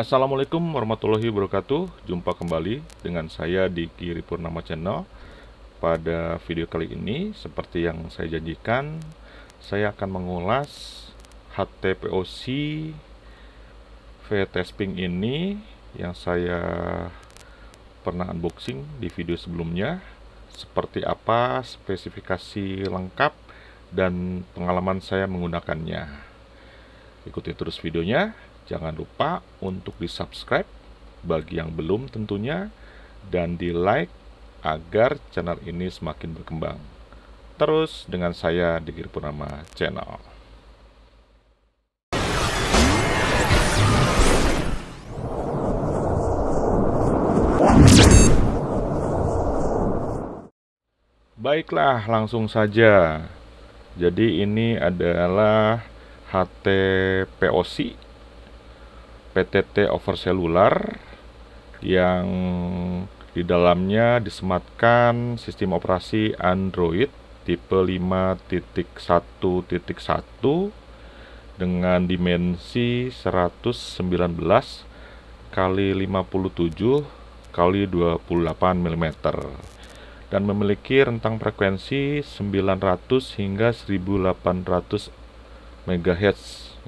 Assalamualaikum warahmatullahi wabarakatuh Jumpa kembali dengan saya di Kiri Purnama Channel Pada video kali ini Seperti yang saya janjikan Saya akan mengulas HTPOC V-Tesping ini Yang saya pernah unboxing di video sebelumnya Seperti apa spesifikasi lengkap Dan pengalaman saya menggunakannya Ikuti terus videonya Jangan lupa untuk di-subscribe bagi yang belum tentunya dan di-like agar channel ini semakin berkembang. Terus dengan saya di Purnama Channel. Baiklah, langsung saja. Jadi ini adalah HT POC PTT overcellular yang di dalamnya disematkan sistem operasi Android tipe 5.1.1 dengan dimensi 119 kali 57 kali 28 mm dan memiliki rentang frekuensi 900 hingga 1800 MHz.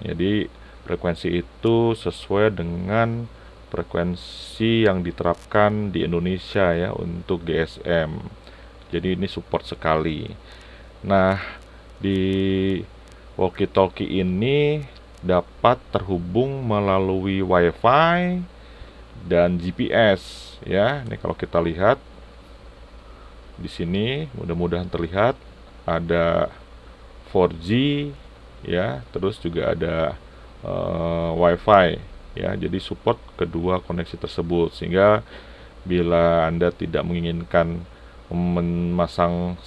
Jadi Frekuensi itu sesuai dengan frekuensi yang diterapkan di Indonesia ya untuk GSM. Jadi ini support sekali. Nah, di walkie-talkie ini dapat terhubung melalui WiFi dan GPS ya. Ini kalau kita lihat di sini mudah-mudahan terlihat ada 4G ya, terus juga ada uh, WiFi ya jadi support kedua koneksi tersebut sehingga bila Anda tidak menginginkan memasang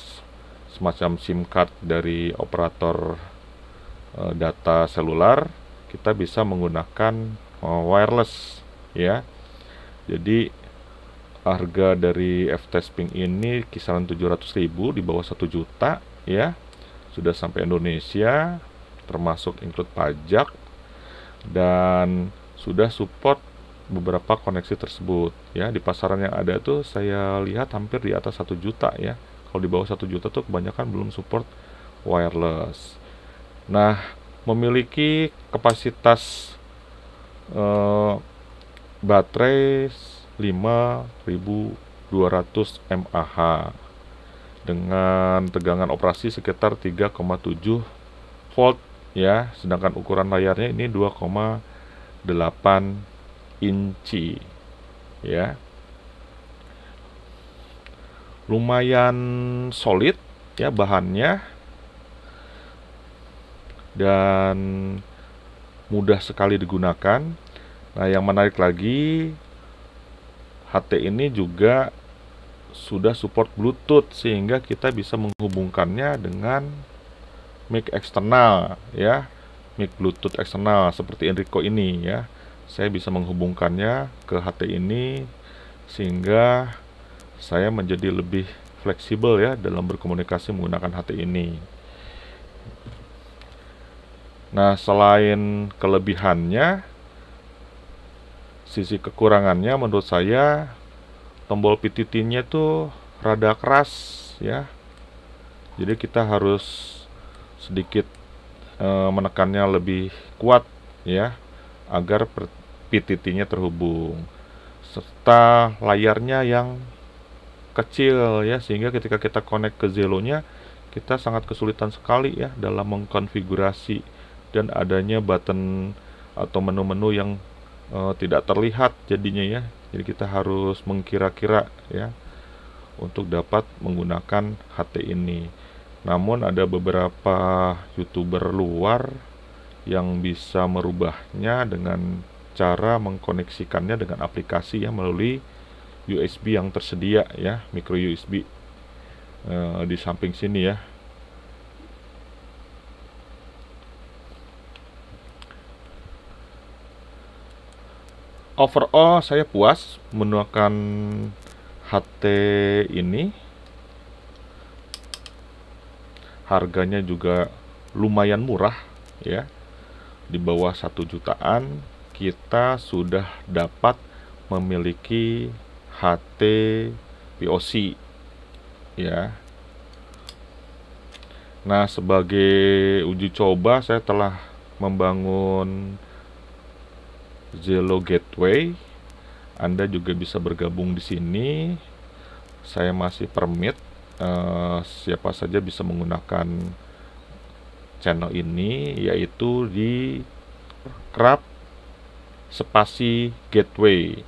semacam SIM card dari operator uh, data seluler kita bisa menggunakan uh, wireless ya jadi harga dari F Sping ini kisaran 700.000 di bawah 1 juta ya sudah sampai Indonesia termasuk include pajak dan sudah support beberapa koneksi tersebut ya di pasaran yang ada tuh saya lihat hampir di atas satu juta ya kalau di bawah satu juta tuh kebanyakan belum support wireless nah memiliki kapasitas eh, baterai 5200 mAh dengan tegangan operasi sekitar 3,7 volt ya sedangkan ukuran layarnya ini 2,8 inci ya lumayan solid ya bahannya dan mudah sekali digunakan nah yang menarik lagi HT ini juga sudah support Bluetooth sehingga kita bisa menghubungkannya dengan mic eksternal ya mic bluetooth eksternal seperti Enrico ini ya saya bisa menghubungkannya ke HT ini sehingga saya menjadi lebih fleksibel ya dalam berkomunikasi menggunakan HT ini nah selain kelebihannya sisi kekurangannya menurut saya tombol PTT-nya itu rada keras ya jadi kita harus sedikit e, menekannya lebih kuat ya agar PTT-nya terhubung serta layarnya yang kecil ya sehingga ketika kita connect ke Zelo-nya kita sangat kesulitan sekali ya dalam mengkonfigurasi dan adanya button atau menu-menu yang e, tidak terlihat jadinya ya. Jadi kita harus mengkira-kira ya untuk dapat menggunakan HT ini. Namun ada beberapa YouTuber luar yang bisa merubahnya dengan cara mengkoneksikannya dengan aplikasi ya melalui USB yang tersedia ya, micro USB uh, eh, di samping sini ya. Overall saya puas menggunakan HT ini harganya juga lumayan murah ya di bawah satu jutaan kita sudah dapat memiliki HT POC ya Nah sebagai uji coba saya telah membangun Zelo Gateway Anda juga bisa bergabung di sini saya masih permit uh, siapa saja bisa menggunakan channel ini yaitu di crab spasi gateway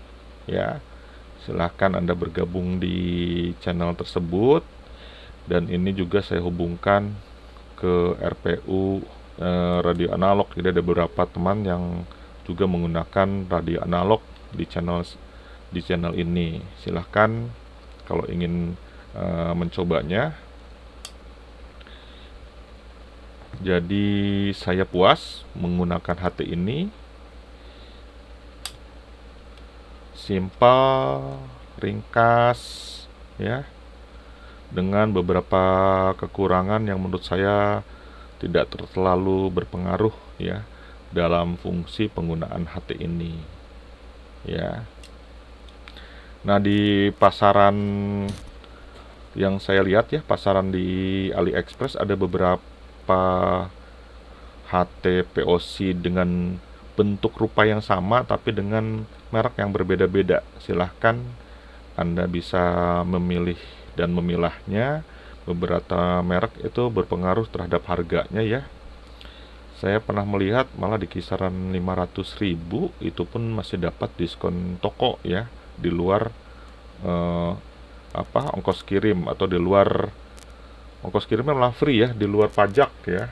ya silahkan anda bergabung di channel tersebut dan ini juga saya hubungkan ke RPU eh, radio analog jadi ada beberapa teman yang juga menggunakan radio analog di channel di channel ini silahkan kalau ingin Eh, mencobanya jadi saya puas menggunakan HT ini simpel ringkas ya dengan beberapa kekurangan yang menurut saya tidak terlalu berpengaruh ya dalam fungsi penggunaan HT ini ya nah di pasaran yang saya lihat ya pasaran di AliExpress ada beberapa HT POC dengan bentuk rupa yang sama tapi dengan merek yang berbeda-beda. Silahkan Anda bisa memilih dan memilahnya. Beberapa merek itu berpengaruh terhadap harganya ya. Saya pernah melihat malah di kisaran 500.000 itu pun masih dapat diskon toko ya di luar eh, apa ongkos kirim atau di luar ongkos kirimnya malah free ya di luar pajak ya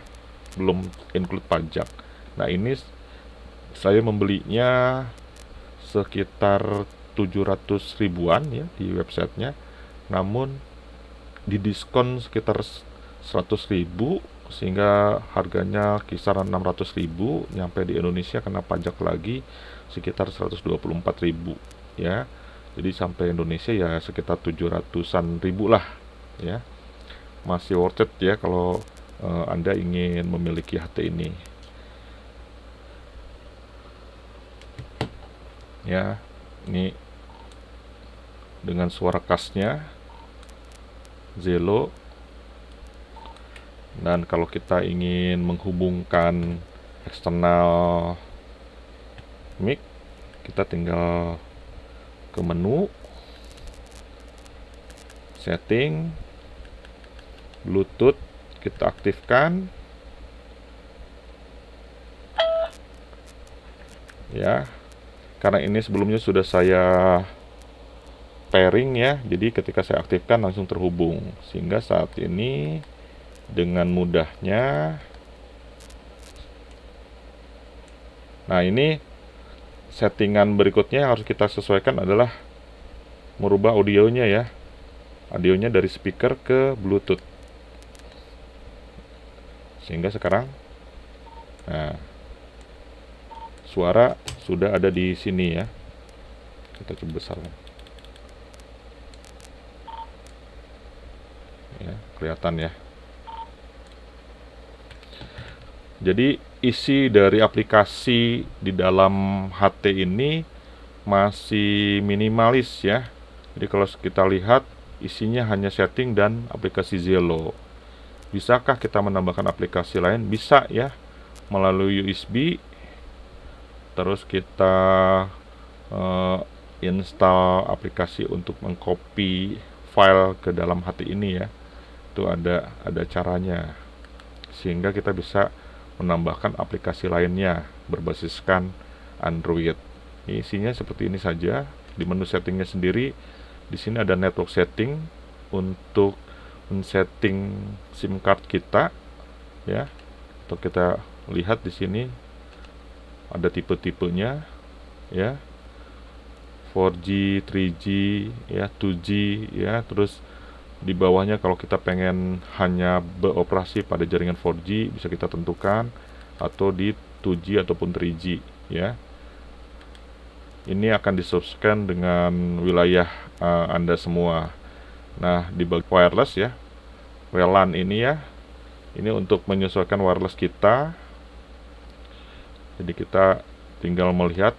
belum include pajak nah ini saya membelinya sekitar 700 ribuan ya di websitenya namun didiskon sekitar 100 ribu sehingga harganya kisaran 600 ribu nyampe di Indonesia kena pajak lagi sekitar 124 ribu ya jadi sampai Indonesia ya sekitar 700-an ribu lah ya masih worth it ya kalau uh, Anda ingin memiliki HT ini ya ini dengan suara khasnya Zelo dan kalau kita ingin menghubungkan eksternal mic kita tinggal ke menu setting Bluetooth kita aktifkan ya karena ini sebelumnya sudah saya pairing ya jadi ketika saya aktifkan langsung terhubung sehingga saat ini dengan mudahnya nah ini settingan berikutnya yang harus kita sesuaikan adalah merubah audionya ya audionya dari speaker ke bluetooth sehingga sekarang nah suara sudah ada di sini ya kita coba salin ya kelihatan ya jadi isi dari aplikasi di dalam HT ini masih minimalis ya. Jadi kalau kita lihat isinya hanya setting dan aplikasi Zello. Bisakah kita menambahkan aplikasi lain? Bisa ya, melalui USB. Terus kita uh, install aplikasi untuk mengcopy file ke dalam HT ini ya. Itu ada ada caranya. Sehingga kita bisa menambahkan aplikasi lainnya berbasiskan Android. Isinya seperti ini saja. Di menu settingnya sendiri, di sini ada network setting untuk men-setting SIM card kita, ya. Atau kita lihat di sini ada tipe-tipenya, ya. 4G, 3G, ya, 2G, ya, terus di bawahnya kalau kita pengen hanya beroperasi pada jaringan 4G bisa kita tentukan atau di 2G ataupun 3G ya ini akan disubscan dengan wilayah uh, Anda semua nah di bagian wireless ya WLAN ini ya ini untuk menyesuaikan wireless kita jadi kita tinggal melihat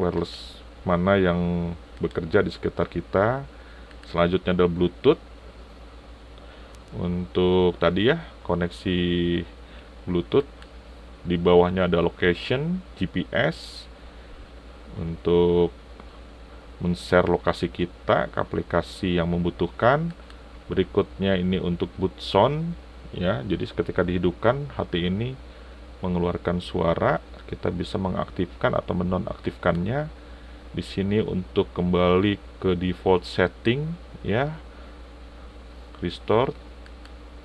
wireless mana yang bekerja di sekitar kita selanjutnya ada Bluetooth untuk tadi ya koneksi Bluetooth di bawahnya ada location GPS untuk men-share lokasi kita ke aplikasi yang membutuhkan berikutnya ini untuk boot sound ya jadi ketika dihidupkan hati ini mengeluarkan suara kita bisa mengaktifkan atau menonaktifkannya di sini untuk kembali ke default setting ya restore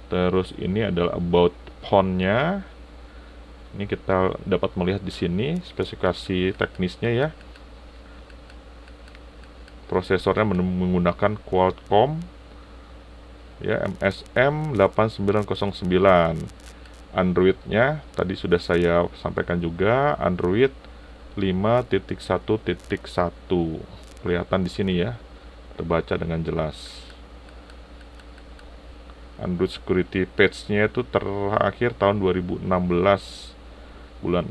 terus ini adalah about phone-nya. ini kita dapat melihat di sini spesifikasi teknisnya ya prosesornya menggunakan Qualcomm ya MSM 8909 Android-nya tadi sudah saya sampaikan juga Android 5.1.1 kelihatan di sini ya terbaca dengan jelas Android security patch-nya itu terakhir tahun 2016 bulan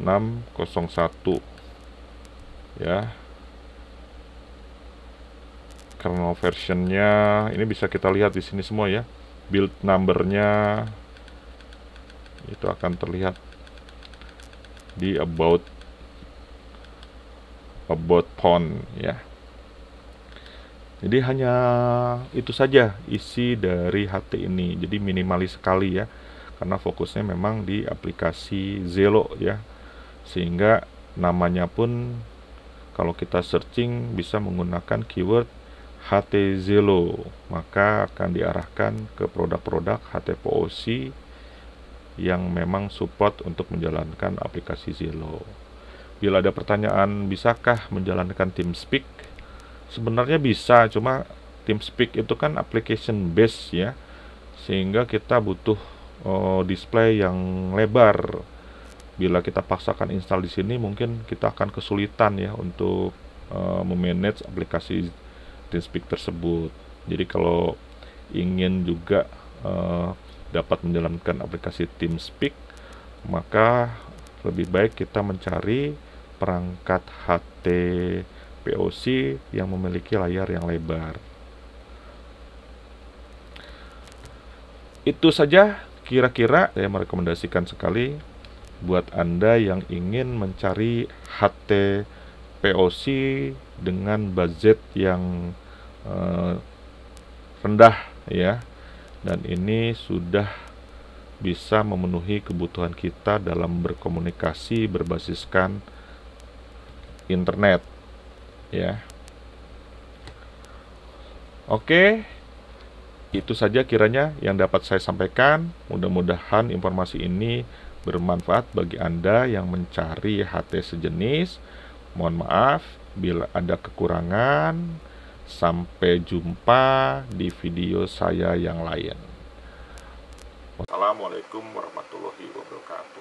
601 ya kernel versionnya ini bisa kita lihat di sini semua ya build numbernya itu akan terlihat di about about phone, ya jadi hanya itu saja isi dari HT ini. Jadi minimalis sekali ya. Karena fokusnya memang di aplikasi Zelo ya. Sehingga namanya pun kalau kita searching bisa menggunakan keyword HT Zelo, maka akan diarahkan ke produk-produk HT POC yang memang support untuk menjalankan aplikasi Zelo. Bila ada pertanyaan, bisakah menjalankan TeamSpeak? sebenarnya bisa cuma TeamSpeak itu kan application base ya sehingga kita butuh uh, display yang lebar bila kita paksakan install di sini mungkin kita akan kesulitan ya untuk uh, memanage aplikasi TeamSpeak tersebut jadi kalau ingin juga uh, dapat menjalankan aplikasi TeamSpeak maka lebih baik kita mencari perangkat HT POC yang memiliki layar yang lebar. Itu saja kira-kira saya merekomendasikan sekali buat Anda yang ingin mencari HT POC dengan budget yang eh, rendah ya. Dan ini sudah bisa memenuhi kebutuhan kita dalam berkomunikasi berbasiskan internet ya. Oke, itu saja kiranya yang dapat saya sampaikan. Mudah-mudahan informasi ini bermanfaat bagi Anda yang mencari HT sejenis. Mohon maaf bila ada kekurangan. Sampai jumpa di video saya yang lain. Wassalamualaikum warahmatullahi wabarakatuh.